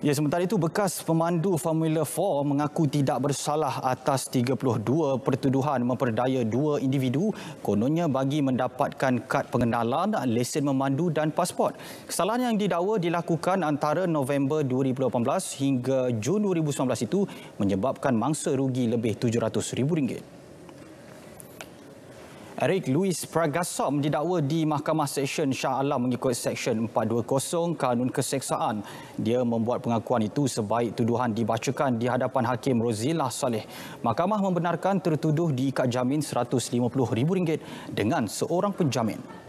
Ya, sementara itu, bekas pemandu Formula 4 mengaku tidak bersalah atas 32 pertuduhan memperdaya dua individu kononnya bagi mendapatkan kad pengenalan, lesen memandu dan pasport. Kesalahan yang didakwa dilakukan antara November 2018 hingga Jun 2019 itu menyebabkan mangsa rugi lebih RM700,000. Eric Louis Pragasom didakwa di Mahkamah Seksyen Shah Alam mengikut Seksyen 420 Kanun Keseksaan. Dia membuat pengakuan itu sebaik tuduhan dibacakan di hadapan Hakim Rozilah Saleh. Mahkamah membenarkan tertuduh diikat jamin RM150,000 dengan seorang penjamin.